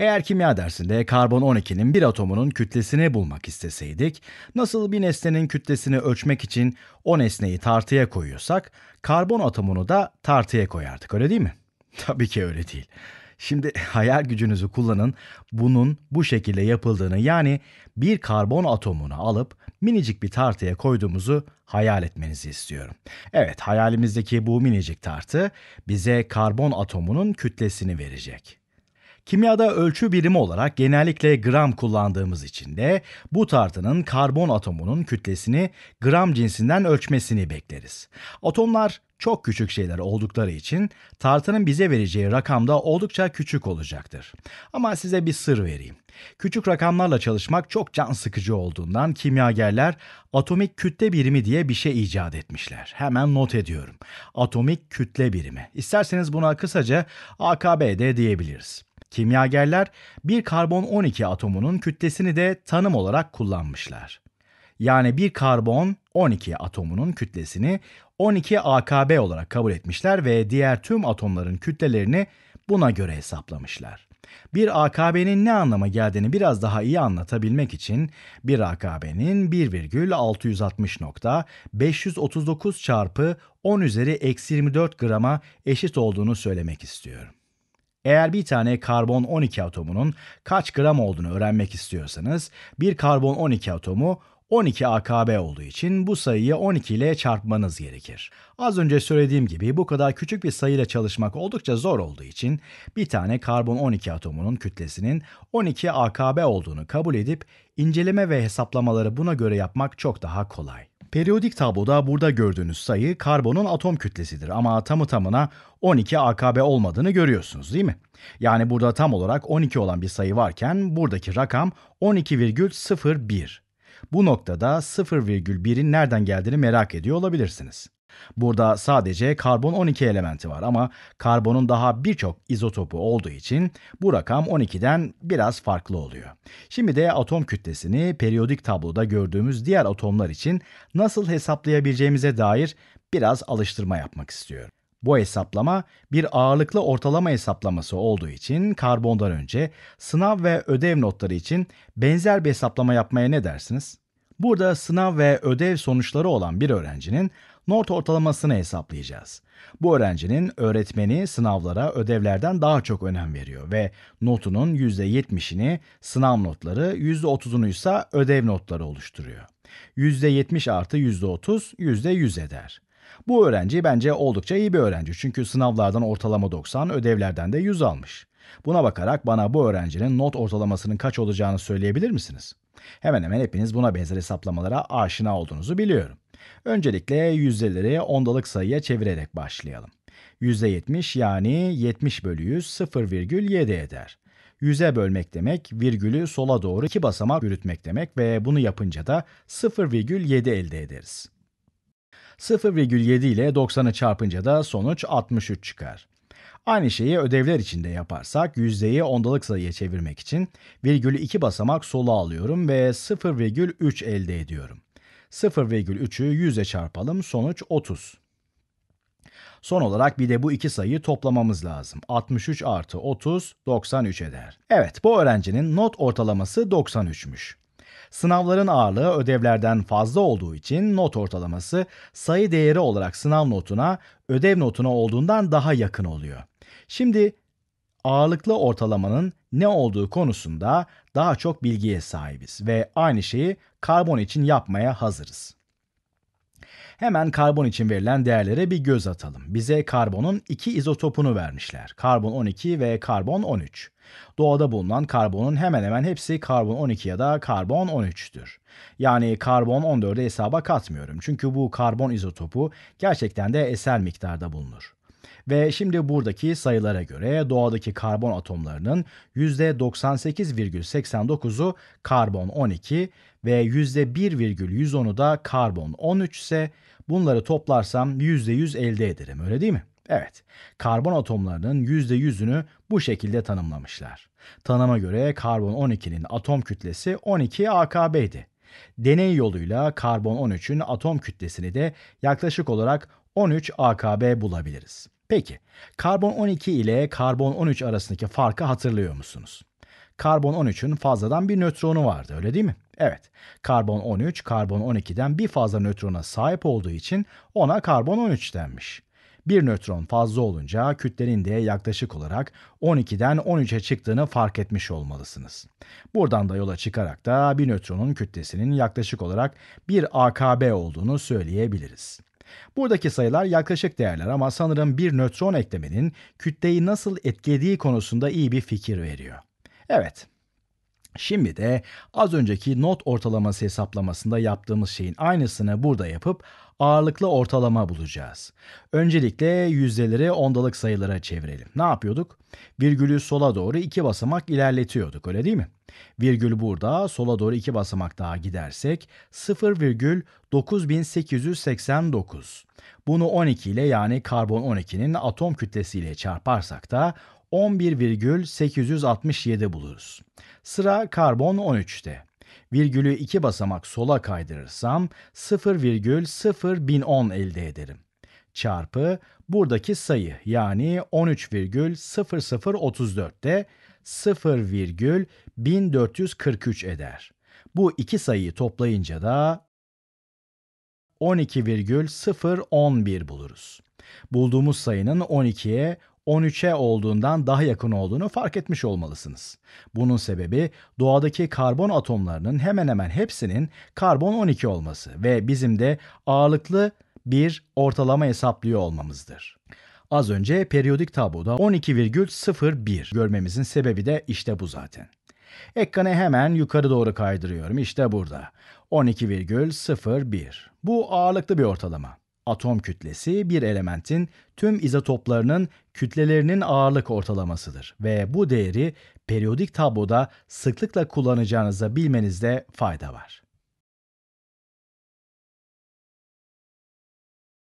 Eğer kimya dersinde karbon 12'nin bir atomunun kütlesini bulmak isteseydik, nasıl bir nesnenin kütlesini ölçmek için o nesneyi tartıya koyuyorsak, karbon atomunu da tartıya koyardık öyle değil mi? Tabii ki öyle değil. Şimdi hayal gücünüzü kullanın. Bunun bu şekilde yapıldığını yani bir karbon atomunu alıp minicik bir tartıya koyduğumuzu hayal etmenizi istiyorum. Evet hayalimizdeki bu minicik tartı bize karbon atomunun kütlesini verecek. Kimyada ölçü birimi olarak genellikle gram kullandığımız için de bu tartının karbon atomunun kütlesini gram cinsinden ölçmesini bekleriz. Atomlar çok küçük şeyler oldukları için tartının bize vereceği rakam da oldukça küçük olacaktır. Ama size bir sır vereyim. Küçük rakamlarla çalışmak çok can sıkıcı olduğundan kimyagerler atomik kütle birimi diye bir şey icat etmişler. Hemen not ediyorum. Atomik kütle birimi. İsterseniz buna kısaca AKB de diyebiliriz. Kimyagerler bir karbon 12 atomunun kütlesini de tanım olarak kullanmışlar. Yani bir karbon 12 atomunun kütlesini 12 AKB olarak kabul etmişler ve diğer tüm atomların kütlelerini buna göre hesaplamışlar. Bir AKB'nin ne anlama geldiğini biraz daha iyi anlatabilmek için bir AKB'nin 1,660.539 çarpı 10 üzeri eksi 24 grama eşit olduğunu söylemek istiyorum. Eğer bir tane karbon 12 atomunun kaç gram olduğunu öğrenmek istiyorsanız, bir karbon 12 atomu 12 AKB olduğu için bu sayıyı 12 ile çarpmanız gerekir. Az önce söylediğim gibi bu kadar küçük bir sayıyla çalışmak oldukça zor olduğu için bir tane karbon 12 atomunun kütlesinin 12 AKB olduğunu kabul edip inceleme ve hesaplamaları buna göre yapmak çok daha kolay. Periyodik tabloda burada gördüğünüz sayı karbonun atom kütlesidir ama tamı tamına 12 AKB olmadığını görüyorsunuz değil mi? Yani burada tam olarak 12 olan bir sayı varken buradaki rakam 12,01. Bu noktada 0,1'in nereden geldiğini merak ediyor olabilirsiniz. Burada sadece karbon 12 elementi var ama karbonun daha birçok izotopu olduğu için bu rakam 12'den biraz farklı oluyor. Şimdi de atom kütlesini periyodik tabloda gördüğümüz diğer atomlar için nasıl hesaplayabileceğimize dair biraz alıştırma yapmak istiyorum. Bu hesaplama bir ağırlıklı ortalama hesaplaması olduğu için karbondan önce sınav ve ödev notları için benzer bir hesaplama yapmaya ne dersiniz? Burada sınav ve ödev sonuçları olan bir öğrencinin not ortalamasını hesaplayacağız. Bu öğrencinin öğretmeni sınavlara ödevlerden daha çok önem veriyor ve notunun %70'ini sınav notları, %30'unu ise ödev notları oluşturuyor. %70 artı %30, %100 eder. Bu öğrenci bence oldukça iyi bir öğrenci çünkü sınavlardan ortalama 90, ödevlerden de 100 almış. Buna bakarak bana bu öğrencinin not ortalamasının kaç olacağını söyleyebilir misiniz? Hemen hemen hepiniz buna benzer hesaplamalara aşina olduğunuzu biliyorum. Öncelikle yüzdeleri ondalık sayıya çevirerek başlayalım. %70 yani 70 bölü 100 0,7 eder. 100'e bölmek demek virgülü sola doğru iki basamak yürütmek demek ve bunu yapınca da 0,7 elde ederiz. 0,7 ile 90'ı çarpınca da sonuç 63 çıkar. Aynı şeyi ödevler içinde yaparsak yüzdeyi ondalık sayıya çevirmek için virgülü 2 basamak sola alıyorum ve 0,3 elde ediyorum. 0,3'ü 100'e çarpalım sonuç 30. Son olarak bir de bu iki sayıyı toplamamız lazım. 63 artı 30 93 eder. Evet bu öğrencinin not ortalaması 93'müş. Sınavların ağırlığı ödevlerden fazla olduğu için not ortalaması sayı değeri olarak sınav notuna ödev notuna olduğundan daha yakın oluyor. Şimdi ağırlıklı ortalamanın ne olduğu konusunda daha çok bilgiye sahibiz ve aynı şeyi karbon için yapmaya hazırız. Hemen karbon için verilen değerlere bir göz atalım. Bize karbonun iki izotopunu vermişler. Karbon 12 ve karbon 13. Doğada bulunan karbonun hemen hemen hepsi karbon 12 ya da karbon 13'tür. Yani karbon 14'e hesaba katmıyorum. Çünkü bu karbon izotopu gerçekten de eser miktarda bulunur. Ve şimdi buradaki sayılara göre doğadaki karbon atomlarının %98,89'u karbon 12 ve %1,110'u da karbon 13 ise bunları toplarsam %100 elde ederim öyle değil mi? Evet, karbon atomlarının %100'ünü bu şekilde tanımlamışlar. Tanıma göre karbon 12'nin atom kütlesi 12 AKB'di. Deney yoluyla karbon 13'ün atom kütlesini de yaklaşık olarak 13 AKB bulabiliriz. Peki, karbon 12 ile karbon 13 arasındaki farkı hatırlıyor musunuz? Karbon 13'ün fazladan bir nötronu vardı, öyle değil mi? Evet. Karbon 13, karbon 12'den bir fazla nötrona sahip olduğu için ona karbon 13 denmiş. Bir nötron fazla olunca kütlenin de yaklaşık olarak 12'den 13'e çıktığını fark etmiş olmalısınız. Buradan da yola çıkarak da bir nötronun kütlesinin yaklaşık olarak 1 AKB olduğunu söyleyebiliriz. Buradaki sayılar yaklaşık değerler ama sanırım bir nötron eklemenin kütleyi nasıl etkilediği konusunda iyi bir fikir veriyor. Evet, Şimdi de az önceki not ortalaması hesaplamasında yaptığımız şeyin aynısını burada yapıp ağırlıklı ortalama bulacağız. Öncelikle yüzdeleri ondalık sayılara çevirelim. Ne yapıyorduk? Virgülü sola doğru iki basamak ilerletiyorduk öyle değil mi? Virgül burada sola doğru iki basamak daha gidersek 0,9889. Bunu 12 ile yani karbon 12'nin atom kütlesiyle çarparsak da 11,867 buluruz. Sıra karbon 13'te. Virgülü 2 basamak sola kaydırırsam 0,0010 elde ederim. Çarpı buradaki sayı yani 13,0034'te 0,1443 eder. Bu iki sayıyı toplayınca da 12,011 buluruz. Bulduğumuz sayının 12'ye 13'e olduğundan daha yakın olduğunu fark etmiş olmalısınız. Bunun sebebi doğadaki karbon atomlarının hemen hemen hepsinin karbon 12 olması ve bizim de ağırlıklı bir ortalama hesaplıyor olmamızdır. Az önce periyodik tabloda 12,01 görmemizin sebebi de işte bu zaten. Ekranı hemen yukarı doğru kaydırıyorum. işte burada. 12,01. Bu ağırlıklı bir ortalama. Atom kütlesi bir elementin tüm izotoplarının kütlelerinin ağırlık ortalamasıdır ve bu değeri periyodik tabloda sıklıkla kullanacağınızda bilmenizde fayda var.